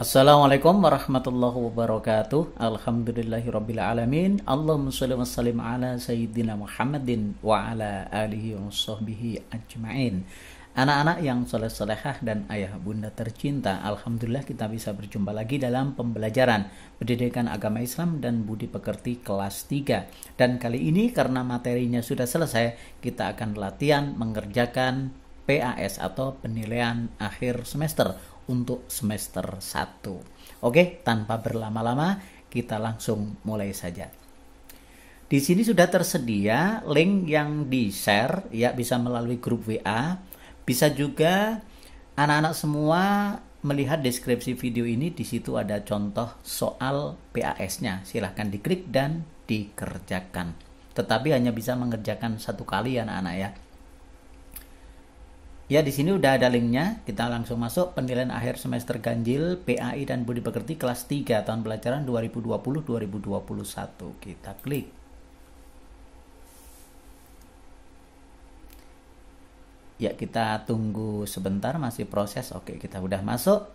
Assalamualaikum warahmatullahi wabarakatuh Alhamdulillahirrabbilalamin Allahumma salli wa sallim ala Sayyidina Muhammadin Wa ala alihi wa ajma'in Anak-anak yang soleh-solehah dan ayah bunda tercinta Alhamdulillah kita bisa berjumpa lagi dalam pembelajaran Pendidikan Agama Islam dan Budi Pekerti kelas 3 Dan kali ini karena materinya sudah selesai Kita akan latihan mengerjakan PAS atau penilaian akhir semester untuk semester 1. Oke, tanpa berlama-lama kita langsung mulai saja. Di sini sudah tersedia link yang di-share ya bisa melalui grup WA, bisa juga anak-anak semua melihat deskripsi video ini di situ ada contoh soal PAS-nya. Silahkan diklik dan dikerjakan. Tetapi hanya bisa mengerjakan satu kali anak-anak ya. Ya, di sini udah ada linknya. Kita langsung masuk penilaian akhir semester ganjil PAI dan Budi Pekerti kelas 3 tahun pelajaran 2020-2021. Kita klik. Ya, kita tunggu sebentar masih proses. Oke, kita udah masuk.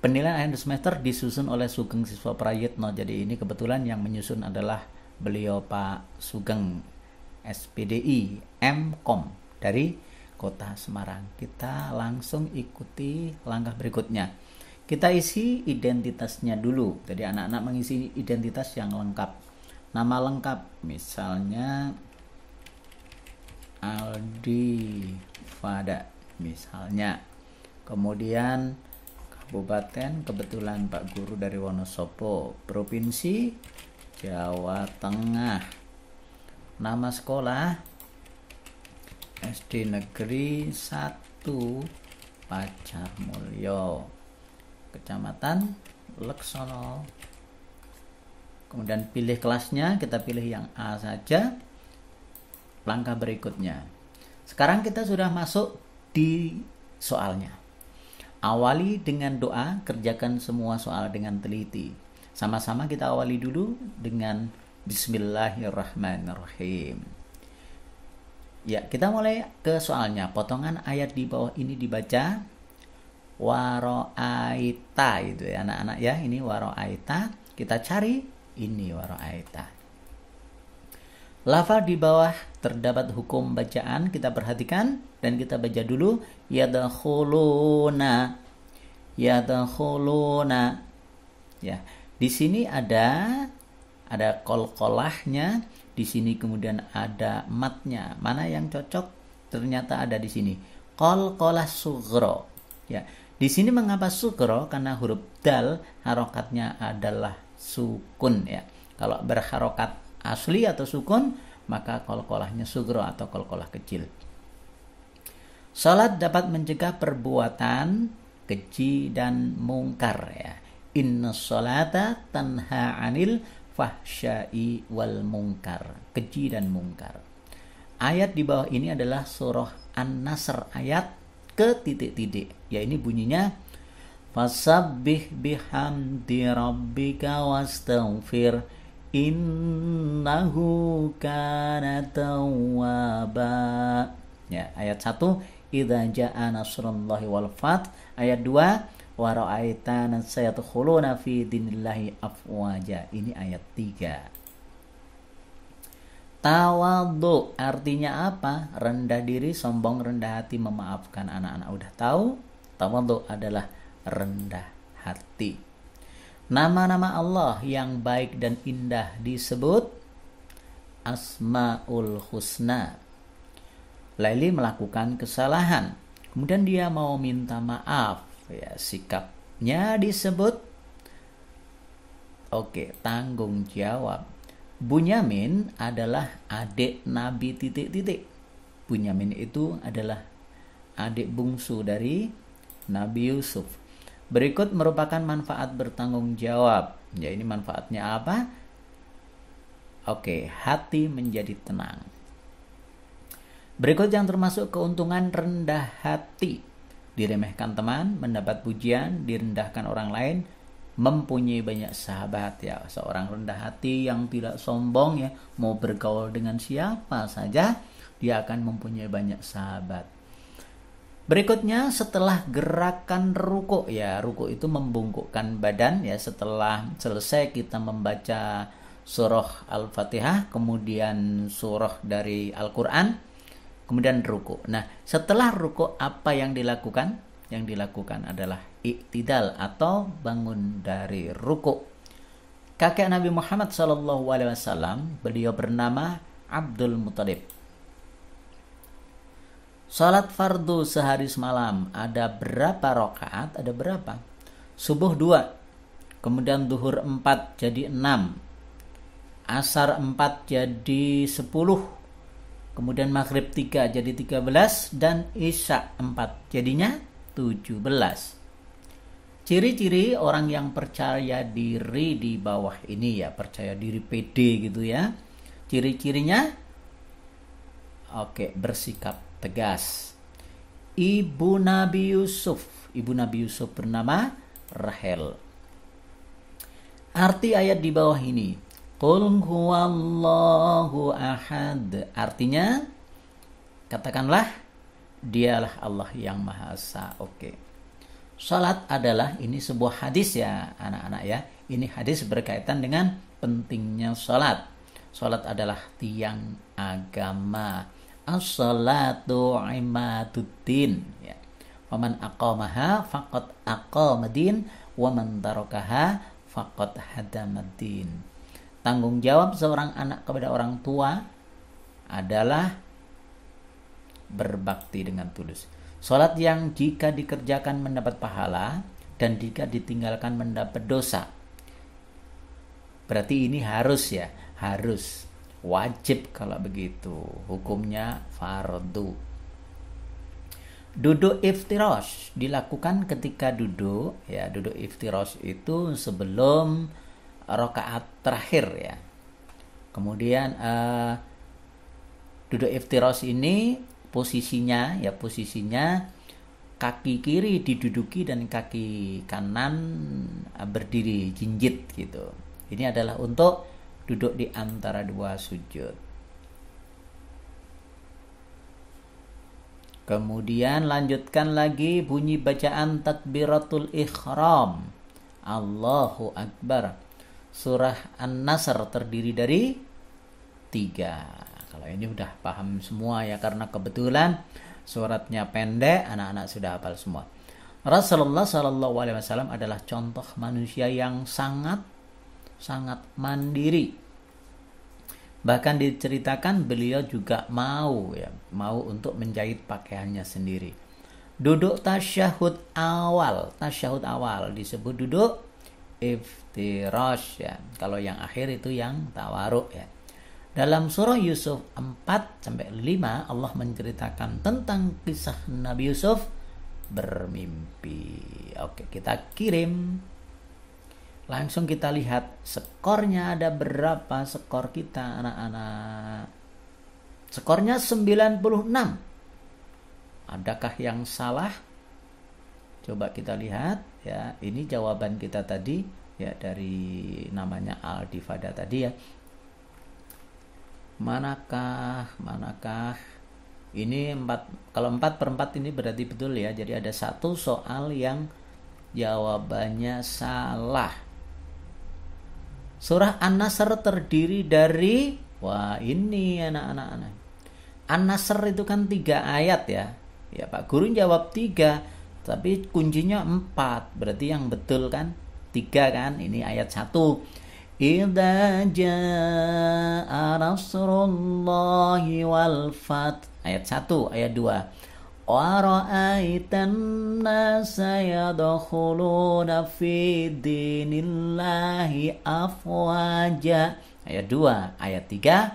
Penilaian akhir semester disusun oleh Sugeng Siswa Prayitno. Jadi ini kebetulan yang menyusun adalah beliau Pak Sugeng SPDI MKOM dari Kota Semarang. Kita langsung ikuti langkah berikutnya. Kita isi identitasnya dulu. Jadi anak-anak mengisi identitas yang lengkap. Nama lengkap misalnya Aldi Fada misalnya. Kemudian kabupaten kebetulan Pak Guru dari Wonosobo, provinsi Jawa Tengah. Nama sekolah SD Negeri 1 Pacar Mulyo Kecamatan Leksono kemudian pilih kelasnya kita pilih yang A saja langkah berikutnya sekarang kita sudah masuk di soalnya awali dengan doa kerjakan semua soal dengan teliti sama-sama kita awali dulu dengan Bismillahirrahmanirrahim Ya, kita mulai ke soalnya. Potongan ayat di bawah ini dibaca waroaita itu ya anak-anak ya. Ini waroaita. Kita cari ini waroaita. Lafal di bawah terdapat hukum bacaan kita perhatikan dan kita baca dulu yadkhuluna yadkhuluna ya di sini ada ada kol-kolahnya di sini kemudian ada matnya mana yang cocok ternyata ada di sini kol kola sugro ya di sini mengapa sugro karena huruf dal harokatnya adalah sukun ya kalau berharokat asli atau sukun maka kol kolahnya sugro atau kol kolah kecil Salat dapat mencegah perbuatan keji dan mungkar ya. Inna salata tanha anil fahsyai wal mungkar, keji dan mungkar. Ayat di bawah ini adalah surah An-Nasr ayat ke titik-titik. Ya ini bunyinya Fasabbih bihamdi rabbika wastaghfir innahu kana tawwaba. Ya, ayat 1 idza jaa nasrullahi wal fath, ayat 2 wa sayadkhuluna afwaja. Ini ayat 3. Tawadhu artinya apa? Rendah diri, sombong, rendah hati, memaafkan anak-anak udah tahu. Tawadhu adalah rendah hati. Nama-nama Allah yang baik dan indah disebut Asmaul Husna. Laili melakukan kesalahan. Kemudian dia mau minta maaf ya sikapnya disebut Oke, tanggung jawab. Bunyamin adalah adik Nabi titik-titik. Bunyamin itu adalah adik bungsu dari Nabi Yusuf. Berikut merupakan manfaat bertanggung jawab. Ya, ini manfaatnya apa? Oke, hati menjadi tenang. Berikut yang termasuk keuntungan rendah hati diremehkan teman, mendapat pujian, direndahkan orang lain, mempunyai banyak sahabat ya. Seorang rendah hati yang tidak sombong ya, mau bergaul dengan siapa saja, dia akan mempunyai banyak sahabat. Berikutnya setelah gerakan ruku ya, ruku itu membungkukkan badan ya setelah selesai kita membaca surah Al-Fatihah kemudian surah dari Al-Qur'an kemudian ruku. Nah, setelah ruku apa yang dilakukan? Yang dilakukan adalah iktidal atau bangun dari ruku. Kakek Nabi Muhammad SAW, beliau bernama Abdul Muthalib. Salat fardu sehari semalam ada berapa rakaat? Ada berapa? Subuh dua, kemudian duhur empat jadi enam, asar empat jadi sepuluh, kemudian maghrib 3 jadi 13 dan isya 4 jadinya 17 ciri-ciri orang yang percaya diri di bawah ini ya percaya diri PD gitu ya ciri-cirinya oke bersikap tegas ibu Nabi Yusuf ibu Nabi Yusuf bernama Rahel arti ayat di bawah ini Qul huwallahu ahad. Artinya, katakanlah, dialah Allah yang Maha Esa. Oke. Salat adalah, ini sebuah hadis ya anak-anak ya. Ini hadis berkaitan dengan pentingnya salat. Salat adalah tiang agama. As-salatu imaduddin. Ya. Waman aqamaha faqad aqamadin. Waman tarokaha faqad hadamadin tanggung jawab seorang anak kepada orang tua adalah berbakti dengan tulus. Salat yang jika dikerjakan mendapat pahala dan jika ditinggalkan mendapat dosa. Berarti ini harus ya, harus wajib kalau begitu. Hukumnya fardu. Duduk iftirosh dilakukan ketika duduk ya, duduk iftirosh itu sebelum rokaat terakhir ya. Kemudian uh, duduk iftiros ini posisinya ya posisinya kaki kiri diduduki dan kaki kanan berdiri jinjit gitu. Ini adalah untuk duduk di antara dua sujud. Kemudian lanjutkan lagi bunyi bacaan takbiratul ihram. Allahu Akbar surah An-Nasr terdiri dari tiga. Kalau ini udah paham semua ya karena kebetulan suratnya pendek, anak-anak sudah hafal semua. Rasulullah Shallallahu Alaihi Wasallam adalah contoh manusia yang sangat sangat mandiri. Bahkan diceritakan beliau juga mau ya, mau untuk menjahit pakaiannya sendiri. Duduk tasyahud awal, tasyahud awal disebut duduk iftirash ya. Kalau yang akhir itu yang tawaruk ya. Dalam surah Yusuf 4 sampai 5 Allah menceritakan tentang kisah Nabi Yusuf bermimpi. Oke, kita kirim. Langsung kita lihat skornya ada berapa skor kita anak-anak. Skornya 96. Adakah yang salah? Coba kita lihat ya ini jawaban kita tadi ya dari namanya al divada tadi ya manakah manakah ini empat kalau empat per empat ini berarti betul ya jadi ada satu soal yang jawabannya salah surah an-nasr terdiri dari wah ini anak-anak an-nasr itu kan tiga ayat ya ya pak guru jawab tiga tapi kuncinya empat berarti yang betul kan tiga kan ini ayat satu Ida jaa rasulullahi wal fat ayat 1 ayat 2 Wa ra'aitan nasa yadkhuluna fi dinillahi afwaja ayat 2 ayat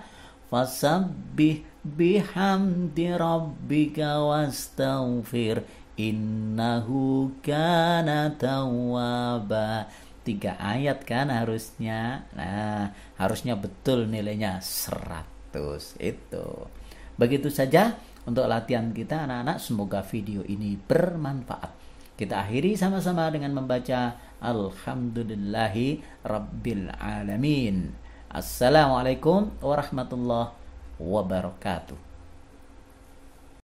3 fasabbih bihamdi rabbika wastaghfir innahu kana tawwaba tiga ayat kan harusnya nah harusnya betul nilainya 100 itu begitu saja untuk latihan kita anak-anak semoga video ini bermanfaat kita akhiri sama-sama dengan membaca alhamdulillahi rabbil alamin assalamualaikum warahmatullahi wabarakatuh